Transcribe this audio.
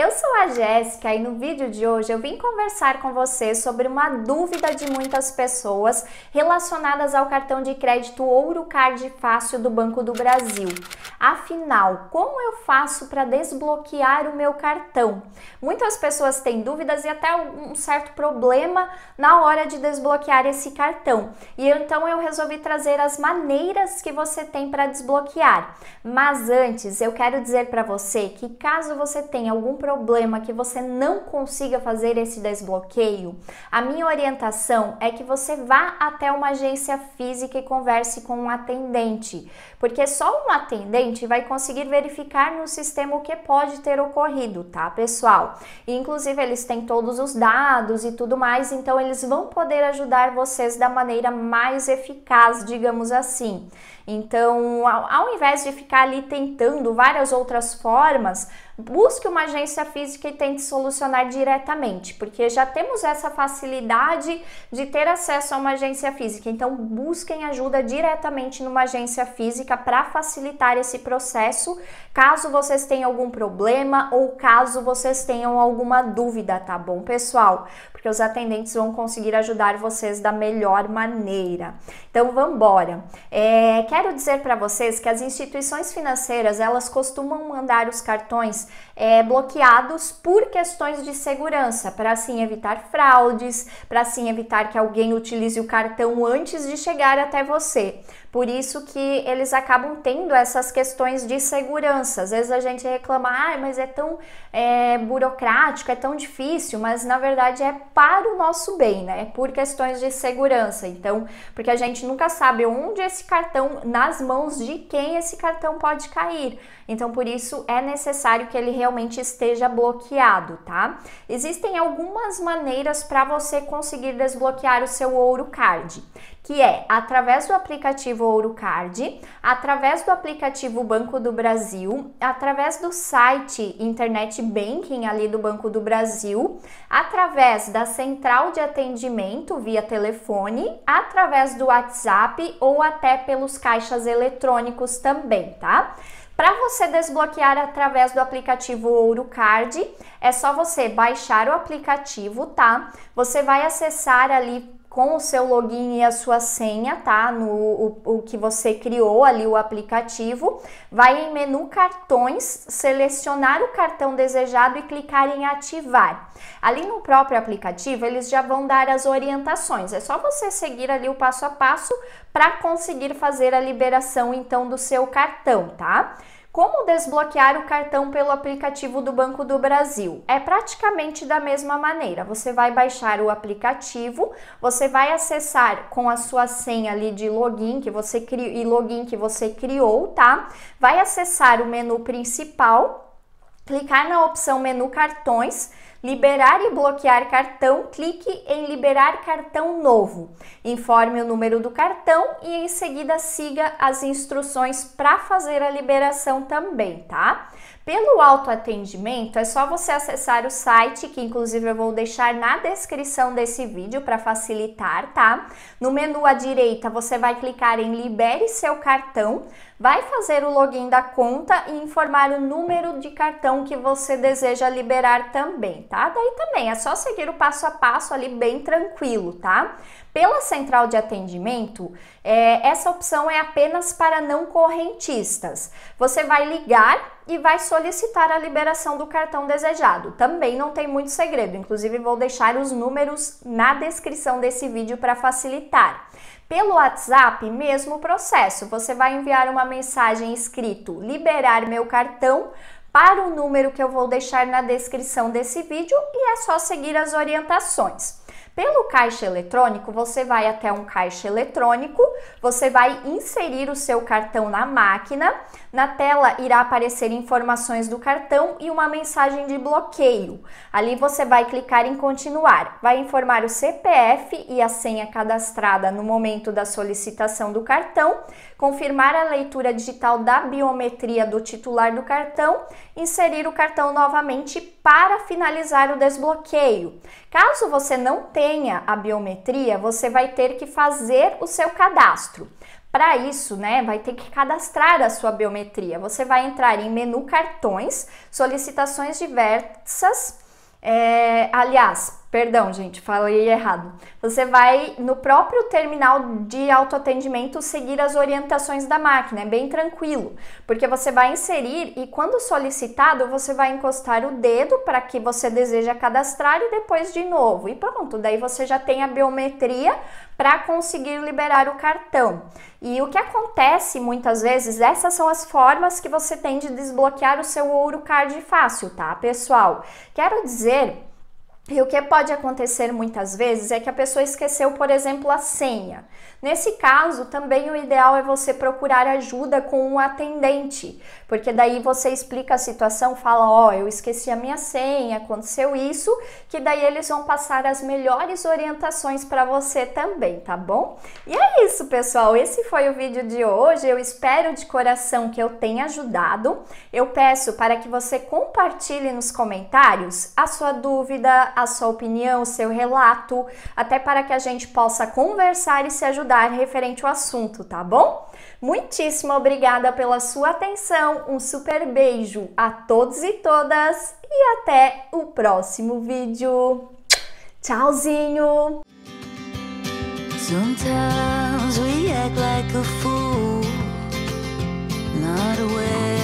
Eu sou a Jéssica e no vídeo de hoje eu vim conversar com você sobre uma dúvida de muitas pessoas relacionadas ao cartão de crédito Ouro Card Fácil do Banco do Brasil. Afinal, como eu faço para desbloquear o meu cartão? Muitas pessoas têm dúvidas e até um certo problema na hora de desbloquear esse cartão. E então eu resolvi trazer as maneiras que você tem para desbloquear. Mas antes, eu quero dizer para você que caso você tenha algum problema problema que você não consiga fazer esse desbloqueio, a minha orientação é que você vá até uma agência física e converse com um atendente, porque só um atendente vai conseguir verificar no sistema o que pode ter ocorrido, tá, pessoal? inclusive, eles têm todos os dados e tudo mais, então eles vão poder ajudar vocês da maneira mais eficaz, digamos assim. Então, ao, ao invés de ficar ali tentando várias outras formas, busque uma agência física e tente solucionar diretamente, porque já temos essa facilidade de ter acesso a uma agência física. Então, busquem ajuda diretamente numa agência física para facilitar esse processo, caso vocês tenham algum problema ou caso vocês tenham alguma dúvida, tá bom, pessoal? Porque os atendentes vão conseguir ajudar vocês da melhor maneira. Então, vamos embora. É, quer quero dizer para vocês que as instituições financeiras elas costumam mandar os cartões é, bloqueados por questões de segurança, para assim evitar fraudes, para assim evitar que alguém utilize o cartão antes de chegar até você. Por isso que eles acabam tendo essas questões de segurança. Às vezes a gente reclama, ah, mas é tão é, burocrático, é tão difícil, mas na verdade é para o nosso bem, né? É por questões de segurança. Então, porque a gente nunca sabe onde esse cartão nas mãos de quem esse cartão pode cair. Então, por isso é necessário que ele realmente esteja bloqueado, tá? Existem algumas maneiras para você conseguir desbloquear o seu ouro card que é através do aplicativo Ourocard, através do aplicativo Banco do Brasil, através do site Internet Banking ali do Banco do Brasil, através da central de atendimento via telefone, através do WhatsApp ou até pelos caixas eletrônicos também, tá? Para você desbloquear através do aplicativo Ourocard, é só você baixar o aplicativo, tá? Você vai acessar ali com o seu login e a sua senha, tá? No o, o, que você criou ali o aplicativo, vai em menu cartões, selecionar o cartão desejado e clicar em ativar. Ali no próprio aplicativo, eles já vão dar as orientações. É só você seguir ali o passo a passo para conseguir fazer a liberação então do seu cartão, tá? Como desbloquear o cartão pelo aplicativo do Banco do Brasil? É praticamente da mesma maneira. Você vai baixar o aplicativo, você vai acessar com a sua senha ali de login que você criou e login que você criou, tá? Vai acessar o menu principal, clicar na opção menu cartões Liberar e bloquear cartão, clique em Liberar cartão novo. Informe o número do cartão e em seguida siga as instruções para fazer a liberação também, tá? Pelo autoatendimento, é só você acessar o site, que inclusive eu vou deixar na descrição desse vídeo para facilitar, tá? No menu à direita, você vai clicar em Libere seu cartão vai fazer o login da conta e informar o número de cartão que você deseja liberar também, tá? Daí também é só seguir o passo a passo ali bem tranquilo, tá? Pela central de atendimento, é, essa opção é apenas para não correntistas. Você vai ligar e vai solicitar a liberação do cartão desejado. Também não tem muito segredo, inclusive vou deixar os números na descrição desse vídeo para facilitar. Pelo WhatsApp, mesmo processo. Você vai enviar uma mensagem escrito liberar meu cartão para o número que eu vou deixar na descrição desse vídeo e é só seguir as orientações. Pelo caixa eletrônico, você vai até um caixa eletrônico você vai inserir o seu cartão na máquina. Na tela irá aparecer informações do cartão e uma mensagem de bloqueio. Ali você vai clicar em continuar. Vai informar o CPF e a senha cadastrada no momento da solicitação do cartão, confirmar a leitura digital da biometria do titular do cartão, inserir o cartão novamente para finalizar o desbloqueio. Caso você não tenha a biometria, você vai ter que fazer o seu cadastro cadastro. Para isso, né, vai ter que cadastrar a sua biometria. Você vai entrar em menu cartões, solicitações diversas, é, aliás, Perdão, gente, falei errado. Você vai no próprio terminal de autoatendimento seguir as orientações da máquina, é bem tranquilo, porque você vai inserir e quando solicitado, você vai encostar o dedo para que você deseja cadastrar e depois de novo. E pronto, daí você já tem a biometria para conseguir liberar o cartão. E o que acontece muitas vezes, essas são as formas que você tem de desbloquear o seu Ouro Card fácil, tá, pessoal? Quero dizer e o que pode acontecer muitas vezes é que a pessoa esqueceu, por exemplo, a senha. Nesse caso, também o ideal é você procurar ajuda com um atendente, porque daí você explica a situação, fala: Ó, oh, eu esqueci a minha senha, aconteceu isso, que daí eles vão passar as melhores orientações para você também, tá bom? E é isso, pessoal. Esse foi o vídeo de hoje. Eu espero de coração que eu tenha ajudado. Eu peço para que você compartilhe nos comentários a sua dúvida a sua opinião, seu relato, até para que a gente possa conversar e se ajudar referente ao assunto, tá bom? Muitíssimo obrigada pela sua atenção, um super beijo a todos e todas e até o próximo vídeo. Tchauzinho! Sometimes we act like a fool, not aware.